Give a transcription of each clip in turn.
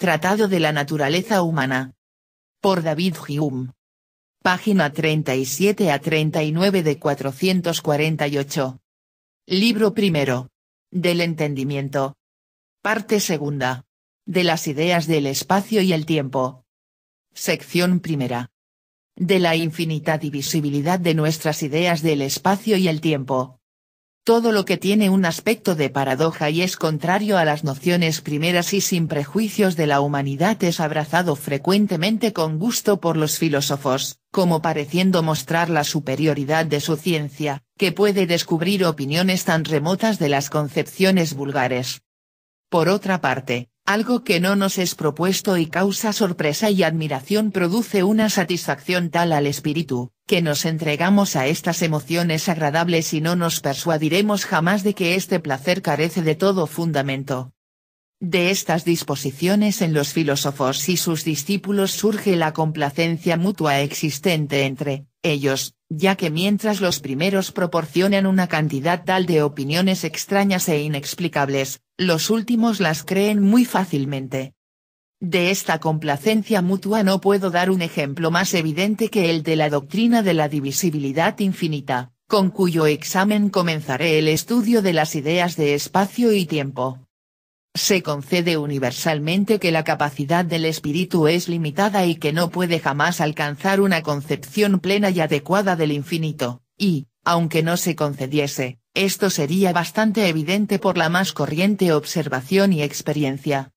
Tratado de la Naturaleza Humana. Por David Hume. Página 37 a 39 de 448. Libro primero. Del entendimiento. Parte segunda. De las ideas del espacio y el tiempo. Sección primera. De la infinita divisibilidad de nuestras ideas del espacio y el tiempo todo lo que tiene un aspecto de paradoja y es contrario a las nociones primeras y sin prejuicios de la humanidad es abrazado frecuentemente con gusto por los filósofos, como pareciendo mostrar la superioridad de su ciencia, que puede descubrir opiniones tan remotas de las concepciones vulgares. Por otra parte, algo que no nos es propuesto y causa sorpresa y admiración produce una satisfacción tal al espíritu, que nos entregamos a estas emociones agradables y no nos persuadiremos jamás de que este placer carece de todo fundamento. De estas disposiciones en los filósofos y sus discípulos surge la complacencia mutua existente entre ellos, ya que mientras los primeros proporcionan una cantidad tal de opiniones extrañas e inexplicables, los últimos las creen muy fácilmente. De esta complacencia mutua no puedo dar un ejemplo más evidente que el de la doctrina de la divisibilidad infinita, con cuyo examen comenzaré el estudio de las ideas de espacio y tiempo. Se concede universalmente que la capacidad del espíritu es limitada y que no puede jamás alcanzar una concepción plena y adecuada del infinito, y, aunque no se concediese, esto sería bastante evidente por la más corriente observación y experiencia.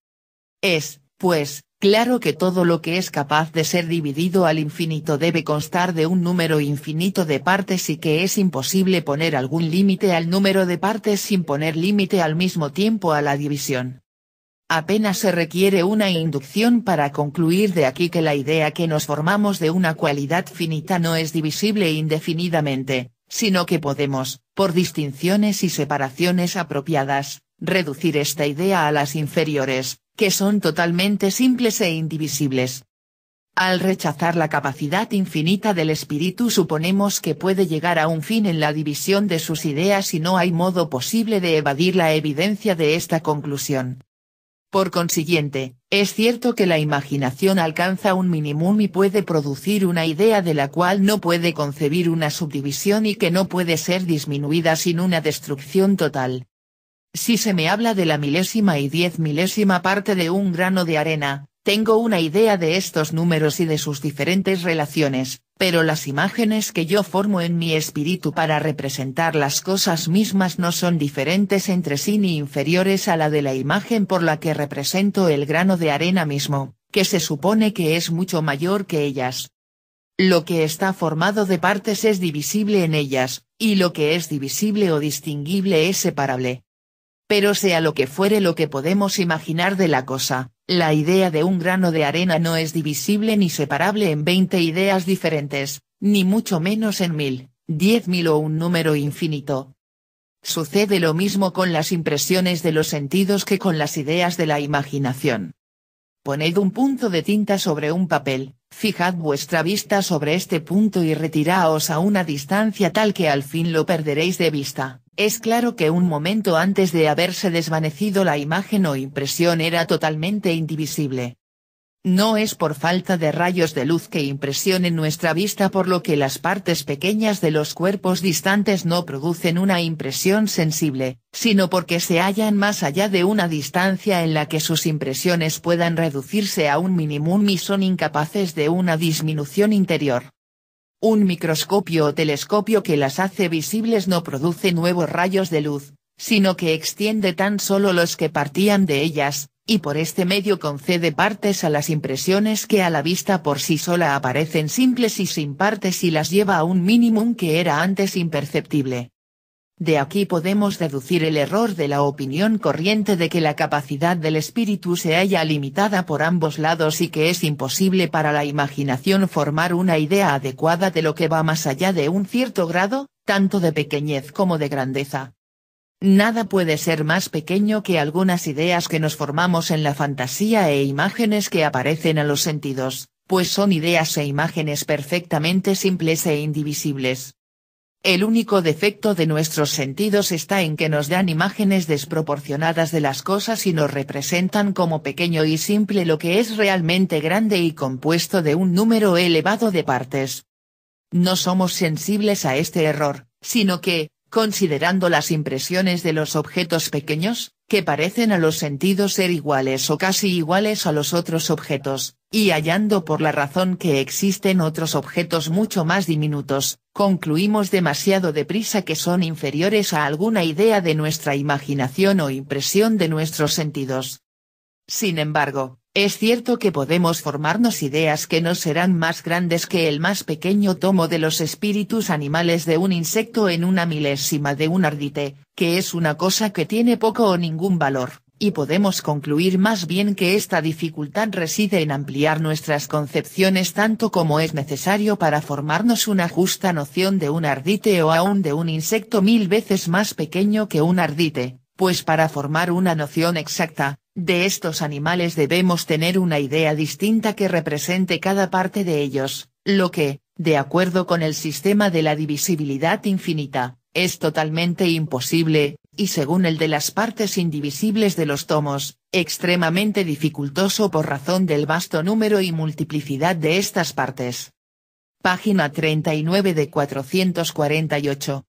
Es, pues, claro que todo lo que es capaz de ser dividido al infinito debe constar de un número infinito de partes y que es imposible poner algún límite al número de partes sin poner límite al mismo tiempo a la división. Apenas se requiere una inducción para concluir de aquí que la idea que nos formamos de una cualidad finita no es divisible indefinidamente, sino que podemos, por distinciones y separaciones apropiadas, reducir esta idea a las inferiores, que son totalmente simples e indivisibles. Al rechazar la capacidad infinita del espíritu suponemos que puede llegar a un fin en la división de sus ideas y no hay modo posible de evadir la evidencia de esta conclusión. Por consiguiente, es cierto que la imaginación alcanza un minimum y puede producir una idea de la cual no puede concebir una subdivisión y que no puede ser disminuida sin una destrucción total. Si se me habla de la milésima y diez milésima parte de un grano de arena, tengo una idea de estos números y de sus diferentes relaciones, pero las imágenes que yo formo en mi espíritu para representar las cosas mismas no son diferentes entre sí ni inferiores a la de la imagen por la que represento el grano de arena mismo, que se supone que es mucho mayor que ellas. Lo que está formado de partes es divisible en ellas, y lo que es divisible o distinguible es separable, pero sea lo que fuere lo que podemos imaginar de la cosa, la idea de un grano de arena no es divisible ni separable en 20 ideas diferentes, ni mucho menos en mil, diez mil o un número infinito. Sucede lo mismo con las impresiones de los sentidos que con las ideas de la imaginación. Poned un punto de tinta sobre un papel, fijad vuestra vista sobre este punto y retiraos a una distancia tal que al fin lo perderéis de vista. Es claro que un momento antes de haberse desvanecido la imagen o impresión era totalmente indivisible. No es por falta de rayos de luz que impresionen nuestra vista por lo que las partes pequeñas de los cuerpos distantes no producen una impresión sensible, sino porque se hallan más allá de una distancia en la que sus impresiones puedan reducirse a un mínimo y son incapaces de una disminución interior. Un microscopio o telescopio que las hace visibles no produce nuevos rayos de luz, sino que extiende tan solo los que partían de ellas, y por este medio concede partes a las impresiones que a la vista por sí sola aparecen simples y sin partes y las lleva a un mínimo que era antes imperceptible. De aquí podemos deducir el error de la opinión corriente de que la capacidad del espíritu se haya limitada por ambos lados y que es imposible para la imaginación formar una idea adecuada de lo que va más allá de un cierto grado, tanto de pequeñez como de grandeza. Nada puede ser más pequeño que algunas ideas que nos formamos en la fantasía e imágenes que aparecen a los sentidos, pues son ideas e imágenes perfectamente simples e indivisibles. El único defecto de nuestros sentidos está en que nos dan imágenes desproporcionadas de las cosas y nos representan como pequeño y simple lo que es realmente grande y compuesto de un número elevado de partes. No somos sensibles a este error, sino que, considerando las impresiones de los objetos pequeños, que parecen a los sentidos ser iguales o casi iguales a los otros objetos, y hallando por la razón que existen otros objetos mucho más diminutos, concluimos demasiado deprisa que son inferiores a alguna idea de nuestra imaginación o impresión de nuestros sentidos. Sin embargo, es cierto que podemos formarnos ideas que no serán más grandes que el más pequeño tomo de los espíritus animales de un insecto en una milésima de un ardite, que es una cosa que tiene poco o ningún valor y podemos concluir más bien que esta dificultad reside en ampliar nuestras concepciones tanto como es necesario para formarnos una justa noción de un ardite o aún de un insecto mil veces más pequeño que un ardite, pues para formar una noción exacta, de estos animales debemos tener una idea distinta que represente cada parte de ellos, lo que, de acuerdo con el sistema de la divisibilidad infinita, es totalmente imposible, y según el de las partes indivisibles de los tomos, extremadamente dificultoso por razón del vasto número y multiplicidad de estas partes. Página 39 de 448.